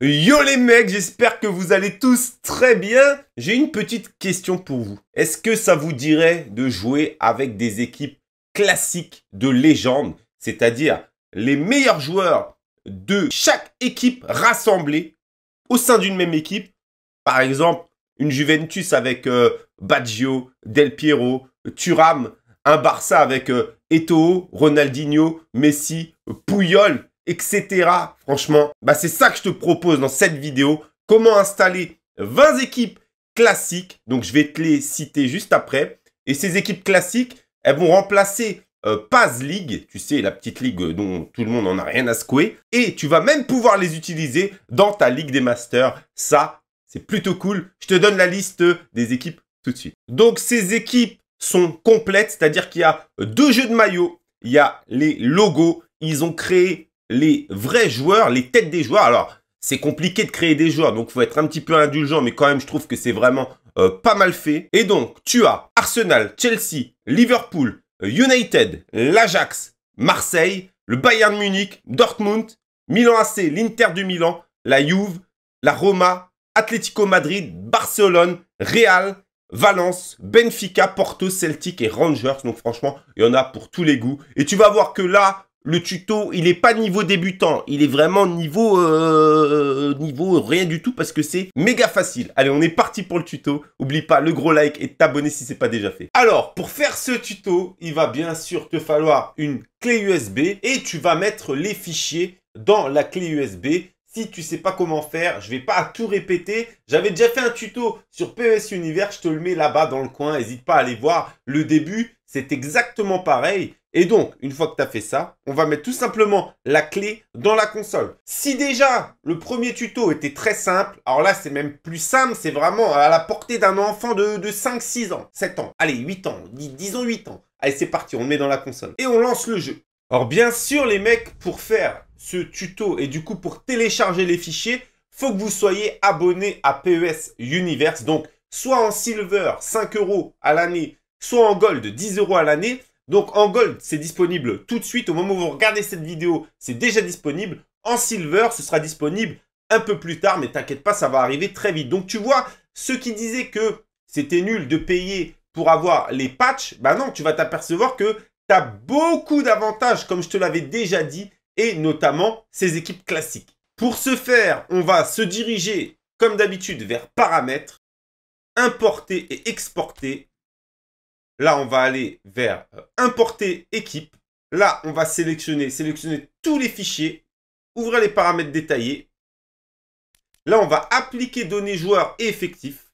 Yo les mecs, j'espère que vous allez tous très bien. J'ai une petite question pour vous. Est-ce que ça vous dirait de jouer avec des équipes classiques de légende, c'est-à-dire les meilleurs joueurs de chaque équipe rassemblée au sein d'une même équipe Par exemple, une Juventus avec euh, Baggio, Del Piero, Turam, un Barça avec euh, Etoho, Ronaldinho, Messi, Puyol, etc. Franchement, bah, c'est ça que je te propose dans cette vidéo. Comment installer 20 équipes classiques. Donc, je vais te les citer juste après. Et ces équipes classiques, elles vont remplacer euh, Paz League, tu sais, la petite ligue euh, dont tout le monde n'en a rien à secouer. Et tu vas même pouvoir les utiliser dans ta Ligue des Masters. Ça, c'est plutôt cool. Je te donne la liste des équipes tout de suite. Donc, ces équipes sont complètes, c'est-à-dire qu'il y a deux jeux de maillots, il y a les logos, ils ont créé les vrais joueurs, les têtes des joueurs. Alors, c'est compliqué de créer des joueurs, donc il faut être un petit peu indulgent, mais quand même, je trouve que c'est vraiment euh, pas mal fait. Et donc, tu as Arsenal, Chelsea, Liverpool, euh, United, l'Ajax, Marseille, le Bayern Munich, Dortmund, Milan AC, l'Inter du Milan, la Juve, la Roma, Atlético Madrid, Barcelone, Real, Valence, Benfica, Porto, Celtic et Rangers. Donc franchement, il y en a pour tous les goûts. Et tu vas voir que là, le tuto, il n'est pas niveau débutant, il est vraiment niveau euh, niveau rien du tout parce que c'est méga facile. Allez, on est parti pour le tuto. Oublie pas le gros like et t'abonner si c'est pas déjà fait. Alors, pour faire ce tuto, il va bien sûr te falloir une clé USB et tu vas mettre les fichiers dans la clé USB. Si tu sais pas comment faire, je vais pas tout répéter. J'avais déjà fait un tuto sur PES Univers, je te le mets là-bas dans le coin. N'hésite pas à aller voir le début. C'est exactement pareil. Et donc, une fois que tu as fait ça, on va mettre tout simplement la clé dans la console. Si déjà le premier tuto était très simple, alors là c'est même plus simple, c'est vraiment à la portée d'un enfant de, de 5-6 ans, 7 ans, allez 8 ans, disons 8 ans. Allez c'est parti, on le met dans la console. Et on lance le jeu. Alors bien sûr les mecs, pour faire ce tuto et du coup pour télécharger les fichiers, faut que vous soyez abonné à PES Universe. Donc soit en silver 5 euros à l'année, soit en gold 10 euros à l'année. Donc en gold, c'est disponible tout de suite. Au moment où vous regardez cette vidéo, c'est déjà disponible. En silver, ce sera disponible un peu plus tard, mais t'inquiète pas, ça va arriver très vite. Donc tu vois, ceux qui disaient que c'était nul de payer pour avoir les patchs, ben non, tu vas t'apercevoir que tu as beaucoup d'avantages, comme je te l'avais déjà dit, et notamment ces équipes classiques. Pour ce faire, on va se diriger, comme d'habitude, vers paramètres, importer et exporter, Là, on va aller vers euh, importer équipe. Là, on va sélectionner, sélectionner tous les fichiers, ouvrir les paramètres détaillés. Là, on va appliquer données joueurs et effectifs.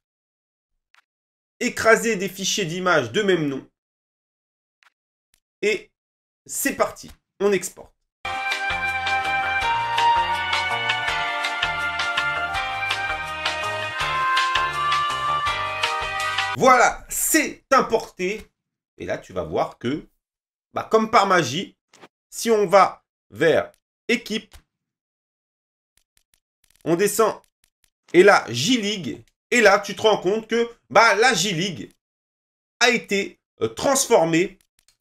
Écraser des fichiers d'images de même nom. Et c'est parti, on exporte. Voilà, c'est importé. Et là, tu vas voir que, bah, comme par magie, si on va vers équipe, on descend, et là, J-League, et là, tu te rends compte que bah, la J-League a été euh, transformée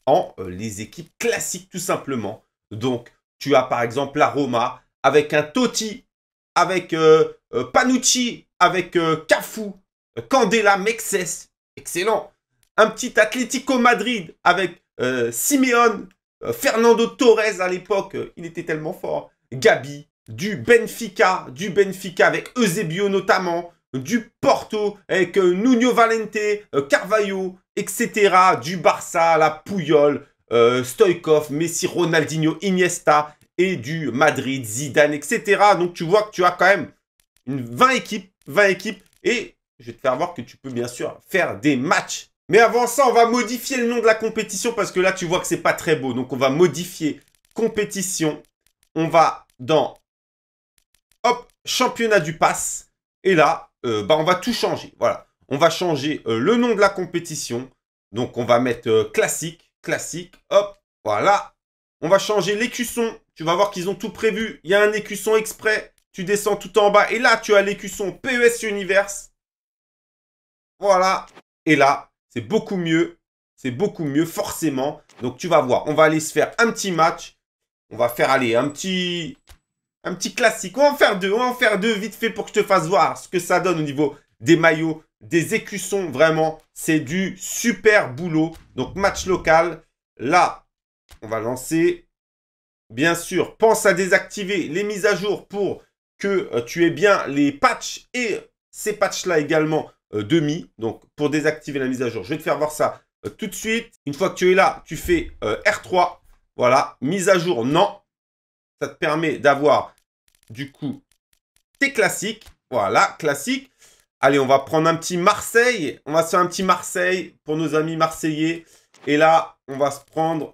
en euh, les équipes classiques, tout simplement. Donc, tu as par exemple la Roma avec un Totti, avec euh, Panucci, avec Cafu, Candela Mexes, excellent. Un petit Atlético Madrid avec euh, Simeone, euh, Fernando Torres à l'époque, euh, il était tellement fort. Hein. Gabi, du Benfica, du Benfica avec Eusebio notamment, du Porto avec Nuno Valente, Carvalho, etc. Du Barça, la Puyol, Stoikov, Messi, Ronaldinho, Iniesta et du Madrid, Zidane, etc. Donc tu vois que tu as quand même une 20 équipes, 20 équipes et je vais te faire voir que tu peux bien sûr faire des matchs. Mais avant ça, on va modifier le nom de la compétition parce que là, tu vois que c'est pas très beau. Donc, on va modifier compétition. On va dans hop, championnat du pass. Et là, euh, bah, on va tout changer. Voilà. On va changer euh, le nom de la compétition. Donc, on va mettre euh, classique, classique. Hop, voilà. On va changer l'écusson. Tu vas voir qu'ils ont tout prévu. Il y a un écusson exprès. Tu descends tout en bas. Et là, tu as l'écusson PES Universe. Voilà. Et là, c'est beaucoup mieux. C'est beaucoup mieux, forcément. Donc, tu vas voir. On va aller se faire un petit match. On va faire, aller un petit... Un petit classique. On va en faire deux. On va en faire deux, vite fait, pour que je te fasse voir ce que ça donne au niveau des maillots, des écussons. Vraiment, c'est du super boulot. Donc, match local. Là, on va lancer. Bien sûr, pense à désactiver les mises à jour pour que euh, tu aies bien les patchs et ces patchs-là également euh, demi. Donc, pour désactiver la mise à jour, je vais te faire voir ça euh, tout de suite. Une fois que tu es là, tu fais euh, R3. Voilà, mise à jour, non. Ça te permet d'avoir, du coup, tes classiques. Voilà, classique. Allez, on va prendre un petit Marseille. On va se faire un petit Marseille pour nos amis marseillais. Et là, on va se prendre,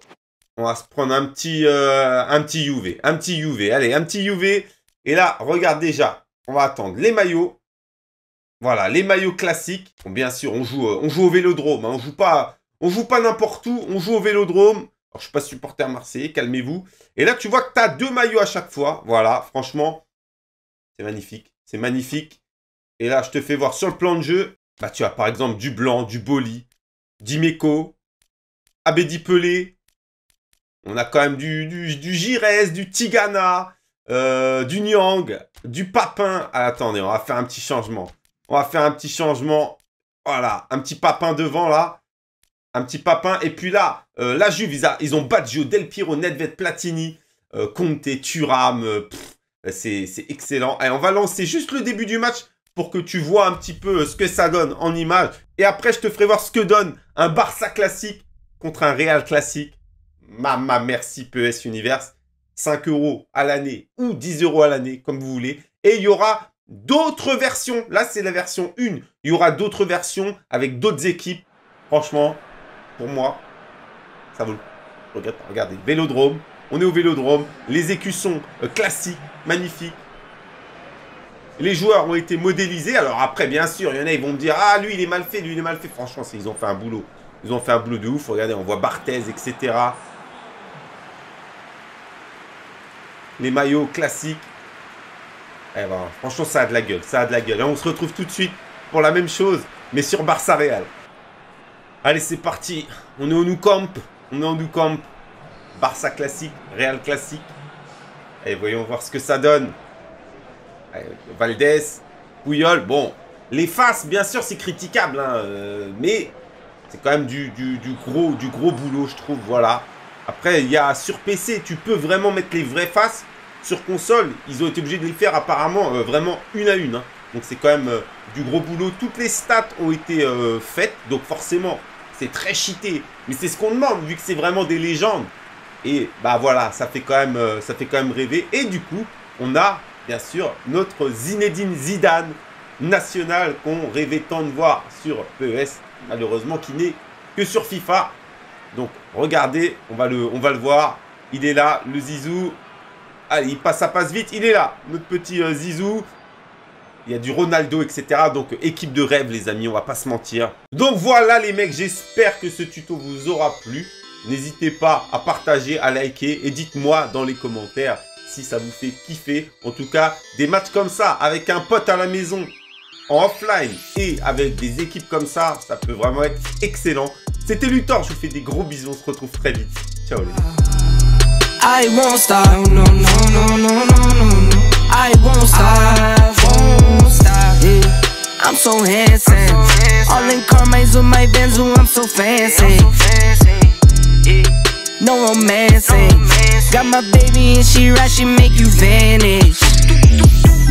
on va se prendre un petit, un petit UV, un petit UV. Allez, un petit UV. Et là, regarde déjà, on va attendre les maillots. Voilà, les maillots classiques. bien sûr, on joue, euh, on joue au Vélodrome. Hein. on joue pas, on joue pas n'importe où. On joue au Vélodrome. Alors, je suis pas supporter Marseille, calmez-vous. Et là, tu vois que tu as deux maillots à chaque fois. Voilà, franchement, c'est magnifique. C'est magnifique. Et là, je te fais voir sur le plan de jeu. Bah, tu as par exemple du Blanc, du Boli, Dimeco, Abedi Pelé. On a quand même du, du, du du Tigana, euh, du Nyang, du Papin. Ah, attendez, on va faire un petit changement. On va faire un petit changement. Voilà, un petit papin devant là. Un petit papin. Et puis là, euh, la Juve, ils, ont Baggio, Del Piro, Nedved, Platini, euh, Conte, Thuram. Euh, c'est excellent. Et on va lancer juste le début du match pour que tu vois un petit peu ce que ça donne en image. Et après, je te ferai voir ce que donne un Barça classique contre un Real classique. ma merci PS e Universe. 5 euros à l'année ou 10 euros à l'année, comme vous voulez. Et il y aura d'autres versions. Là, c'est la version 1. Il y aura d'autres versions avec d'autres équipes. Franchement, pour moi, ça vaut le Regardez, Vélodrome. On est au Vélodrome. Les écussons euh, classiques, magnifiques. Les joueurs ont été modélisés. Alors après, bien sûr, il y en a, ils vont me dire « Ah, lui, il est mal fait, lui, il est mal fait. » Franchement, ils ont fait un boulot. Ils ont fait un boulot de ouf. Regardez, on voit Barthez, etc. Les maillots classiques. Eh ben, franchement, ça a de la gueule, ça a de la gueule. on se retrouve tout de suite pour la même chose, mais sur Barça Real. Allez, c'est parti. On est au Nou Camp. On est au Camp. Barça classique, Real classique. Allez, voyons voir ce que ça donne. Valdez, Pouyol. Bon, les faces, bien sûr, c'est critiquable, hein, euh, mais c'est quand même du, gros, du gros boulot, je trouve. Voilà. Après, il y a sur PC, tu peux vraiment mettre les vraies faces sur console, ils ont été obligés de les faire apparemment euh, vraiment une à une. Hein. Donc c'est quand même euh, du gros boulot. Toutes les stats ont été euh, faites, donc forcément, c'est très cheaté. Mais c'est ce qu'on demande, vu que c'est vraiment des légendes. Et bah voilà, ça fait quand même, ça fait quand même rêver. Et du coup, on a bien sûr notre Zinedine Zidane national qu'on rêvait tant de voir sur PES, malheureusement qui n'est que sur FIFA. Donc regardez, on va le, on va le voir. Il est là, le Zizou. Allez, il passe, ça passe vite. Il est là, notre petit euh, Zizou. Il y a du Ronaldo, etc. Donc, euh, équipe de rêve, les amis, on va pas se mentir. Donc, voilà, les mecs, j'espère que ce tuto vous aura plu. N'hésitez pas à partager, à liker et dites-moi dans les commentaires si ça vous fait kiffer. En tout cas, des matchs comme ça, avec un pote à la maison, en offline et avec des équipes comme ça, ça peut vraiment être excellent. C'était Luthor, je vous fais des gros bisous, on se retrouve très vite. Ciao les I won't stop. No, no, no, no, no, no, no, no. I won't stop. I won't stop. Yeah. I'm so handsome. so All in Carmines with my Benz, ooh, I'm so fancy. Yeah, I'm so fancy. Yeah. No romancing. No romancing. Got my baby and she ride, she make you vanish.